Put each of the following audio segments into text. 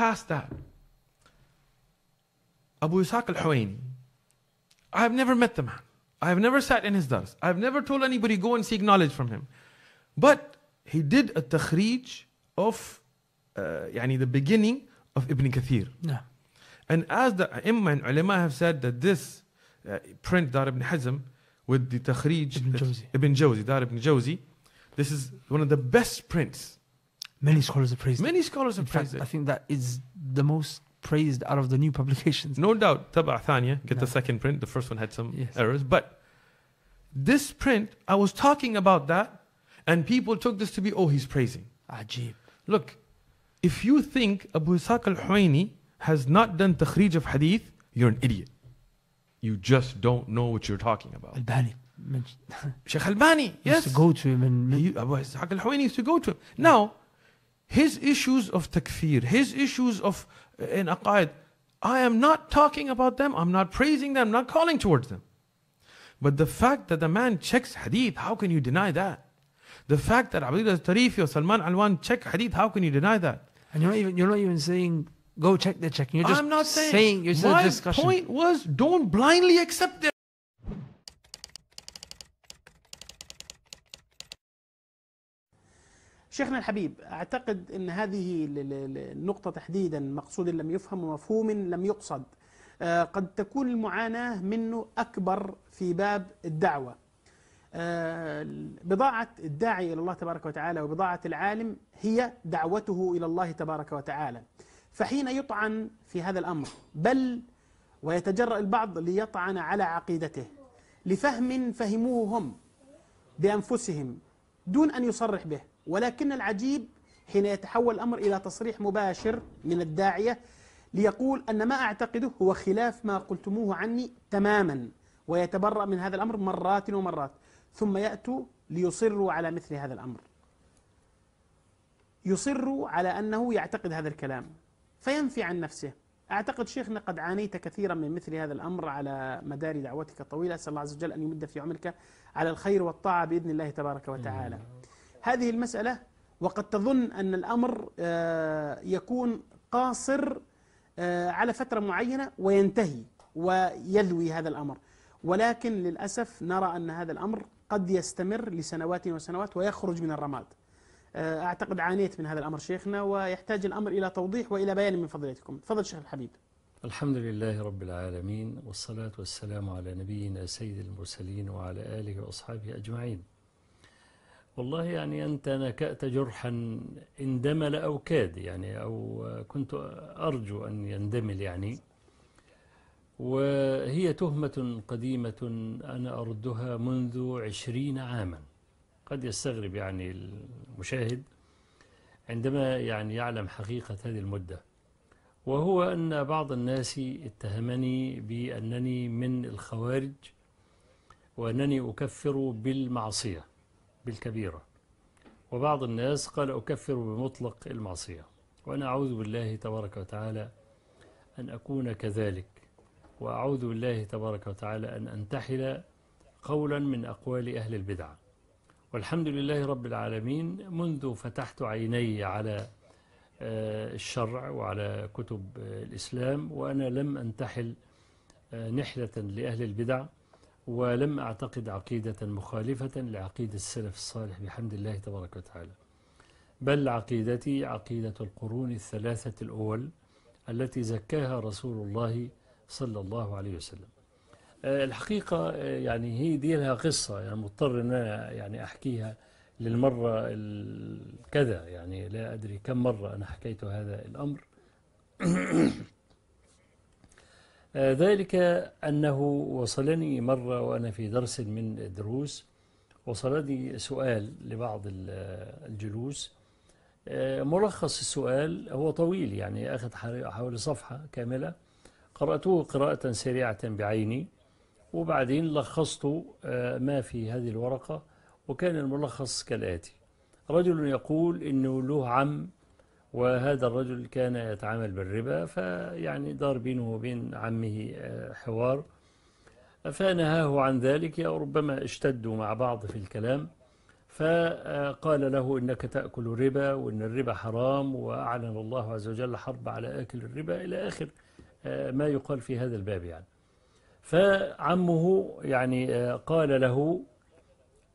past that. Abu Ishaq al Huwain. I have never met the man. I have never sat in his dars. I have never told anybody go and seek knowledge from him. But he did a takhrij of uh, yani the beginning of Ibn Kathir. Yeah. And as the Imam and ulama have said that this uh, print Dar Ibn Hazm with the takhrij Ibn Jawzi, Ibn Jawzi Dar Ibn Jawzi, this is one of the best prints Many scholars have praised Many it. scholars have In praised fact, it. I think that is the most praised out of the new publications. No doubt, Taba' Thania, get No. the second print. The first one had some Yes. errors. But this print, I was talking about that, and people took this to be, oh, he's praising. Ajib. Look, if you think Abu Ishaq al Huwaini has not done takhrij of hadith, you're an idiot. You just don't know what you're talking about. Albani mentioned. Sheikh Albani, yes. used to go to him and Abu Ishaq al Huwaini used to go to him. Now, his issues of takfir, his issues of uh, in aqaid, I am not talking about them, I'm not praising them, I'm not calling towards them. But the fact that the man checks hadith, how can you deny that? The fact that Abdullah Tarifi or Salman Alwan check hadith, how can you deny that? And you're not even, you're not even saying go check the checking. You're just I'm not saying, saying you're my discussion. point was don't blindly accept their شيخنا الحبيب أعتقد أن هذه النقطة تحديدا مقصود لم يفهم ومفهوم لم يقصد آه، قد تكون المعاناة منه أكبر في باب الدعوة آه، بضاعة الداعي إلى الله تبارك وتعالى وبضاعة العالم هي دعوته إلى الله تبارك وتعالى فحين يطعن في هذا الأمر بل ويتجرأ البعض ليطعن على عقيدته لفهم فهموه هم بأنفسهم دون أن يصرح به ولكن العجيب حين يتحول الأمر إلى تصريح مباشر من الداعية ليقول أن ما أعتقده هو خلاف ما قلتموه عني تماما ويتبرأ من هذا الأمر مرات ومرات ثم يأتوا ليصروا على مثل هذا الأمر يصروا على أنه يعتقد هذا الكلام فينفي عن نفسه أعتقد شيخنا قد عانيت كثيرا من مثل هذا الأمر على مدار دعوتك الطويلة أسأل الله عز وجل أن يمد في عمرك على الخير والطاعة بإذن الله تبارك وتعالى هذه المسألة وقد تظن أن الأمر آه، يكون قاصر آه، على فترة معينة وينتهي ويذوي هذا الأمر ولكن للأسف نرى أن هذا الأمر قد يستمر لسنوات وسنوات ويخرج من الرماد آه، أعتقد عانيت من هذا الأمر شيخنا ويحتاج الأمر إلى توضيح وإلى بيان من فضيلتكم تفضل شيخ الحبيب الحمد لله رب العالمين والصلاة والسلام على نبينا سيد المرسلين وعلى آله وأصحابه أجمعين والله يعني أنت نكأت جرحا اندمل أو كاد يعني أو كنت أرجو أن يندمل يعني وهي تهمة قديمة أنا أردها منذ عشرين عاما قد يستغرب يعني المشاهد عندما يعني يعلم حقيقة هذه المدة وهو أن بعض الناس اتهمني بأنني من الخوارج وأنني أكفر بالمعصية بالكبيرة وبعض الناس قال أكفر بمطلق المعصية وأنا أعوذ بالله تبارك وتعالى أن أكون كذلك وأعوذ بالله تبارك وتعالى أن أنتحل قولا من أقوال أهل البدعة والحمد لله رب العالمين منذ فتحت عيني على آه، الشرع وعلى كتب آه، الإسلام وأنا لم أنتحل آه، نحلة لأهل البدع ولم أعتقد عقيدة مخالفة لعقيدة السلف الصالح بحمد الله تبارك وتعالى بل عقيدتي عقيدة القرون الثلاثة الأول التي زكاها رسول الله صلى الله عليه وسلم آه، الحقيقة آه، يعني هي دي لها قصة يعني مضطر أن أنا يعني أحكيها للمرة كذا يعني لا أدري كم مرة أنا حكيت هذا الأمر آه، ذلك أنه وصلني مرة وأنا في درس من الدروس وصلني سؤال لبعض الجلوس آه، ملخص السؤال هو طويل يعني أخذ حوالي صفحة كاملة قرأته قراءة سريعة بعيني وبعدين لخصت آه، ما في هذه الورقة وكان الملخص كالآتي رجل يقول إنه له عم وهذا الرجل كان يتعامل بالربا فيعني دار بينه وبين عمه آه، حوار فنهاه عن ذلك أو ربما اشتدوا مع بعض في الكلام فقال له إنك تأكل ربا وإن الربا حرام وأعلن الله عز وجل حرب على آكل الربا إلى آخر آه، ما يقال في هذا الباب يعني فعمه يعني آه، قال له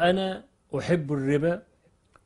أنا أحب الربا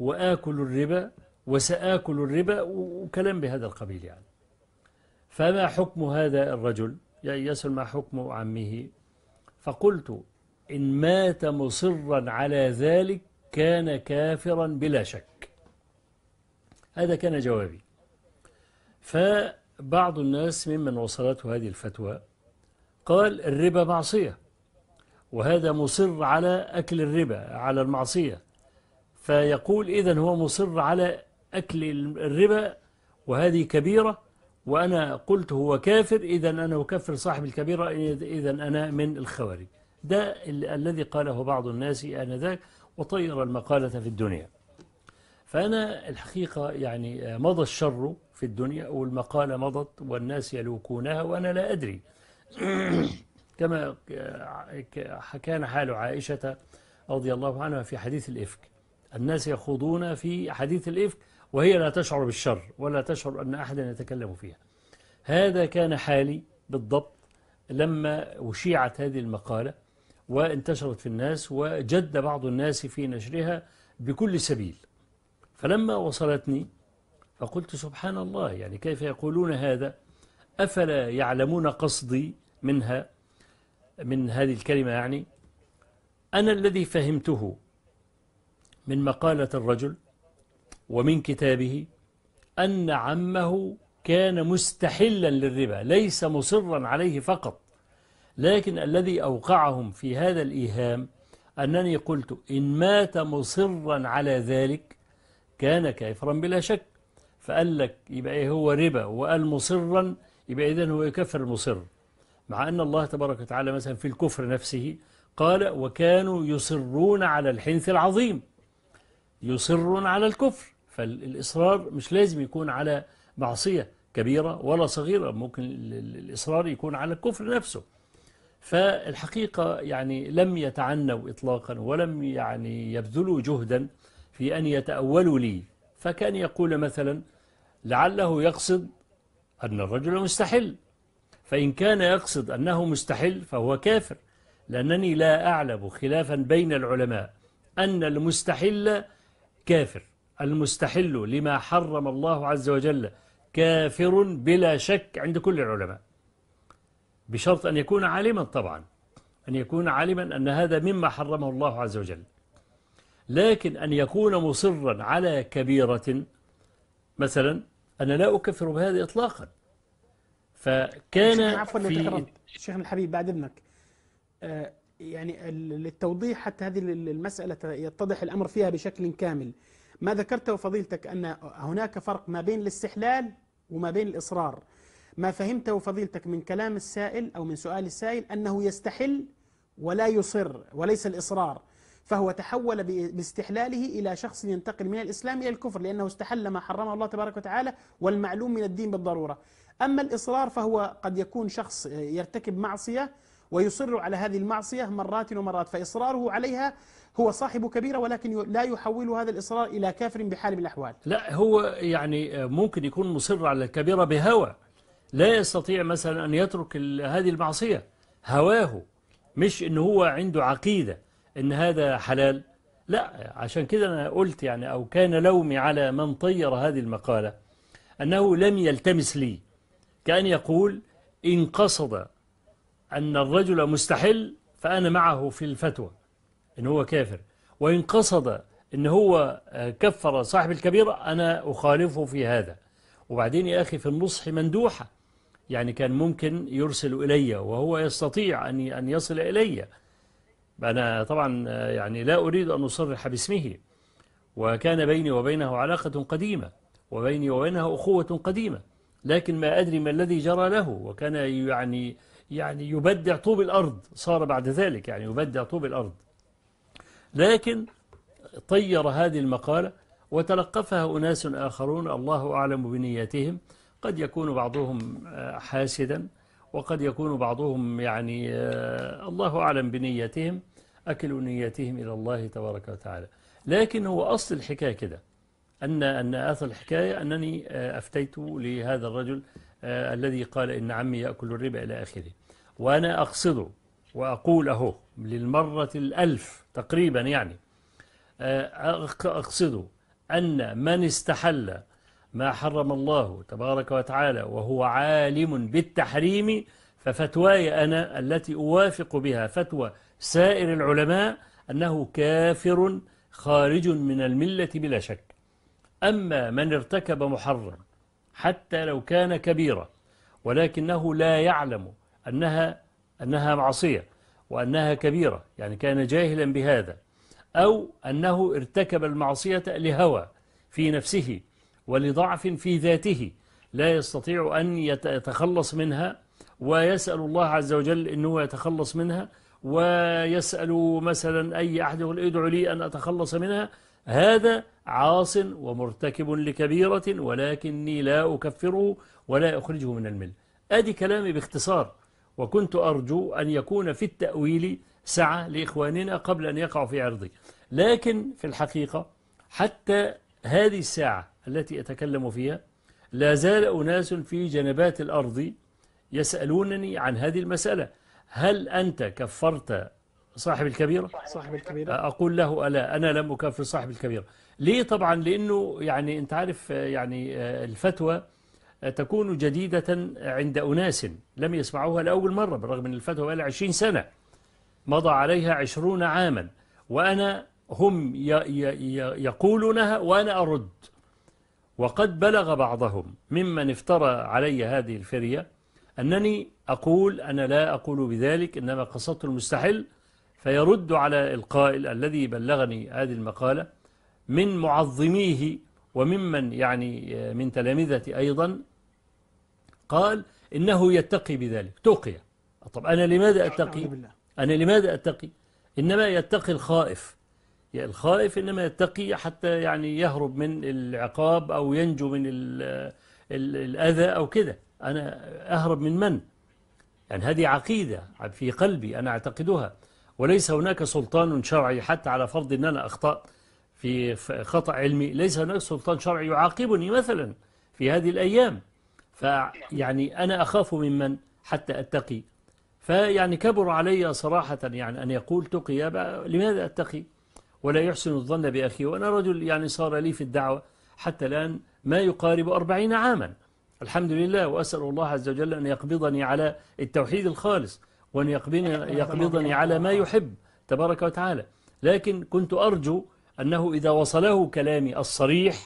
وآكل الربا وسآكل الربا وكلام بهذا القبيل يعني فما حكم هذا الرجل يعني يسأل ما حكم عمه فقلت إن مات مصرا على ذلك كان كافرا بلا شك هذا كان جوابي فبعض الناس ممن وصلته هذه الفتوى قال الربا معصية وهذا مصر على أكل الربا على المعصية فيقول إذا هو مصر على أكل الربا وهذه كبيرة وأنا قلت هو كافر إذا أنا أكفر صاحب الكبيرة إذا أنا من الخوارج ده الذي قاله بعض الناس آنذاك وطير المقالة في الدنيا فأنا الحقيقة يعني مضى الشر في الدنيا والمقالة مضت والناس يلوكونها وأنا لا أدري كما كان حال عائشة رضي الله عنها في حديث الإفك الناس يخوضون في حديث الإفك وهي لا تشعر بالشر ولا تشعر أن أحدا يتكلم فيها هذا كان حالي بالضبط لما وشيعت هذه المقالة وانتشرت في الناس وجد بعض الناس في نشرها بكل سبيل فلما وصلتني فقلت سبحان الله يعني كيف يقولون هذا أفلا يعلمون قصدي منها من هذه الكلمة يعني أنا الذي فهمته من مقالة الرجل ومن كتابه أن عمه كان مستحلا للربا ليس مصرا عليه فقط لكن الذي أوقعهم في هذا الإيهام أنني قلت إن مات مصرا على ذلك كان كافرا بلا شك فقال لك يبقى إيه هو ربا وقال مصرا يبقى إذن هو يكفر المصر مع أن الله تبارك وتعالى مثلا في الكفر نفسه قال وكانوا يصرون على الحنث العظيم يصرون على الكفر فالإصرار مش لازم يكون على معصية كبيرة ولا صغيرة ممكن الإصرار يكون على الكفر نفسه فالحقيقة يعني لم يتعنوا إطلاقا ولم يعني يبذلوا جهدا في أن يتأولوا لي فكان يقول مثلا لعله يقصد أن الرجل مستحل فإن كان يقصد أنه مستحل فهو كافر لأنني لا أعلم خلافا بين العلماء أن المستحل كافر المستحل لما حرم الله عز وجل كافر بلا شك عند كل العلماء بشرط أن يكون عالما طبعا أن يكون عالما أن هذا مما حرمه الله عز وجل لكن أن يكون مصرا على كبيرة مثلا أنا لا أكفر بهذا إطلاقا فكان عفوا في شيخنا الحبيب بعد إذنك آه، يعني للتوضيح حتى هذه المسألة يتضح الأمر فيها بشكل كامل ما ذكرته فضيلتك أن هناك فرق ما بين الاستحلال وما بين الإصرار ما فهمته فضيلتك من كلام السائل أو من سؤال السائل أنه يستحل ولا يصر وليس الإصرار فهو تحول باستحلاله إلى شخص ينتقل من الإسلام إلى الكفر لأنه استحل ما حرمه الله تبارك وتعالى والمعلوم من الدين بالضرورة أما الإصرار فهو قد يكون شخص يرتكب معصية ويصر على هذه المعصية مرات ومرات فإصراره عليها هو صاحب كبيرة ولكن لا يحول هذا الإصرار إلى كافر بحال من الأحوال لا هو يعني ممكن يكون مصر على الكبيرة بهوى لا يستطيع مثلا أن يترك هذه المعصية هواه مش إن هو عنده عقيدة إن هذا حلال لا عشان كده أنا قلت يعني أو كان لومي على من طير هذه المقالة أنه لم يلتمس لي كأن يقول إن قصد أن الرجل مستحل فأنا معه في الفتوى إن هو كافر وإن قصد إن هو آه، كفر صاحب الكبيرة أنا أخالفه في هذا وبعدين يا أخي في النصح مندوحة يعني كان ممكن يرسل إلي وهو يستطيع أن يصل إلي أنا طبعا آه، يعني لا أريد أن أصرح باسمه وكان بيني وبينه علاقة قديمة وبيني وبينه أخوة قديمة لكن ما أدري ما الذي جرى له وكان يعني يعني يبدع طوب الأرض صار بعد ذلك يعني يبدع طوب الأرض لكن طير هذه المقالة وتلقفها أناس آخرون الله أعلم بنياتهم قد يكون بعضهم آه، حاسدا وقد يكون بعضهم يعني آه، الله أعلم بنياتهم أكل نياتهم إلى الله تبارك وتعالى لكن هو أصل الحكاية كده أن أن أصل الحكاية أنني آه، أفتيت لهذا الرجل الذي قال إن عمي يأكل الربا إلى آخره وأنا أقصده وأقول أهو للمرة الألف تقريبا يعني أقصده أن من استحل ما حرم الله تبارك وتعالى وهو عالم بالتحريم ففتواي أنا التي أوافق بها فتوى سائر العلماء أنه كافر خارج من الملة بلا شك أما من ارتكب محرم حتى لو كان كبيرا ولكنه لا يعلم أنها, أنها معصية وأنها كبيرة يعني كان جاهلا بهذا أو أنه ارتكب المعصية لهوى في نفسه ولضعف في ذاته لا يستطيع أن يتخلص منها ويسأل الله عز وجل أنه يتخلص منها ويسأل مثلا أي أحد يقول ادعو لي أن أتخلص منها هذا عاص ومرتكب لكبيرة ولكني لا أكفره ولا أخرجه من الملة أدي كلامي باختصار وكنت أرجو أن يكون في التأويل سعة لإخواننا قبل أن يقعوا في عرضي لكن في الحقيقة حتى هذه الساعة التي أتكلم فيها لا زال أناس في جنبات الأرض يسألونني عن هذه المسألة هل أنت كفرت صاحب الكبيرة صاحب الكبيرة أقول له ألا أنا لم أكفر صاحب الكبيرة ليه طبعا لأنه يعني أنت عارف يعني آه، الفتوى تكون جديدة عند أناس لم يسمعوها لأول مرة بالرغم أن الفتوى بقى 20 سنة مضى عليها 20 عاما وأنا هم يقولونها وأنا أرد وقد بلغ بعضهم ممن افترى علي هذه الفرية أنني أقول أنا لا أقول بذلك إنما قصدت المستحل فيرد على القائل الذي بلغني هذه المقالة من معظميه وممن يعني آه، من تلامذة أيضا قال إنه يتقي بذلك تقي طب أنا لماذا نعم، أتقي أنا لماذا أتقي إنما يتقي الخائف يعني الخائف إنما يتقي حتى يعني يهرب من العقاب أو ينجو من الـ الـ الأذى أو كده أنا أهرب من من يعني هذه عقيدة في قلبي أنا أعتقدها وليس هناك سلطان شرعي حتى على فرض أن أنا أخطأت في خطأ علمي ليس هناك سلطان شرعي يعاقبني مثلا في هذه الأيام فيعني أنا أخاف ممن حتى أتقي فيعني كبر علي صراحة يعني أن يقول تقي لماذا أتقي ولا يحسن الظن بأخي وأنا رجل يعني صار لي في الدعوة حتى الآن ما يقارب أربعين عاما الحمد لله وأسأل الله عز وجل أن يقبضني على التوحيد الخالص وأن يقبضني على ما يحب تبارك وتعالى لكن كنت أرجو أنه إذا وصله كلامي الصريح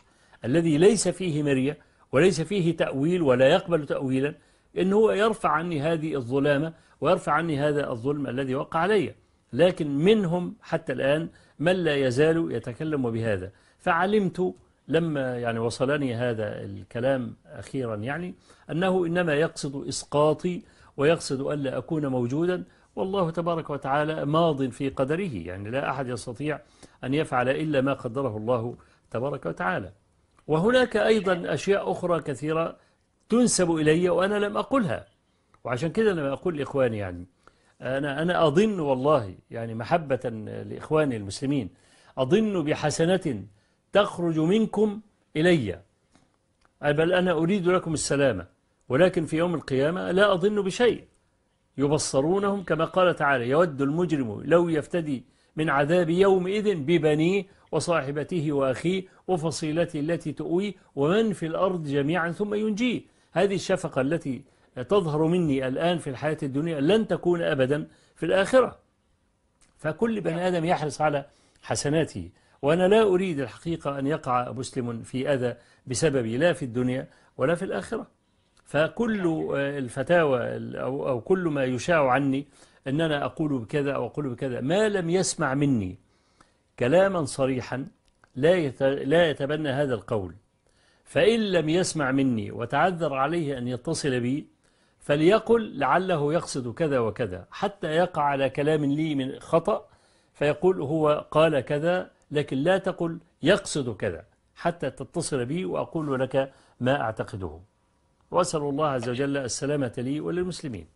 الذي ليس فيه مرية وليس فيه تأويل ولا يقبل تأويلا إن هو يرفع عني هذه الظلامة ويرفع عني هذا الظلم الذي وقع علي لكن منهم حتى الآن من لا يزال يتكلم بهذا فعلمت لما يعني وصلني هذا الكلام أخيرا يعني أنه إنما يقصد إسقاطي ويقصد ألا أكون موجودا والله تبارك وتعالى ماض في قدره يعني لا أحد يستطيع أن يفعل إلا ما قدره الله تبارك وتعالى وهناك أيضا أشياء أخرى كثيرة تنسب إلي وأنا لم أقلها وعشان كده أنا أقول لإخواني يعني أنا, أنا أظن والله يعني محبة لإخواني المسلمين أظن بحسنة تخرج منكم إلي بل أنا أريد لكم السلامة ولكن في يوم القيامة لا أظن بشيء يبصرونهم كما قال تعالى يود المجرم لو يفتدي من عذاب يومئذ ببنيه وصاحبته وأخيه وفصيلته التي تؤويه ومن في الأرض جميعا ثم ينجيه هذه الشفقة التي تظهر مني الآن في الحياة الدنيا لن تكون أبدا في الآخرة فكل بني آدم يحرص على حسناته وأنا لا أريد الحقيقة أن يقع مسلم في أذى بسببي لا في الدنيا ولا في الآخرة فكل الفتاوى أو كل ما يشاع عني أن أنا أقول بكذا أو أقول بكذا ما لم يسمع مني كلاما صريحا لا يتبنى هذا القول فإن لم يسمع مني وتعذر عليه أن يتصل بي فليقل لعله يقصد كذا وكذا حتى يقع على كلام لي من خطأ فيقول هو قال كذا لكن لا تقل يقصد كذا حتى تتصل بي وأقول لك ما أعتقده وأسأل الله عز وجل السلامة لي وللمسلمين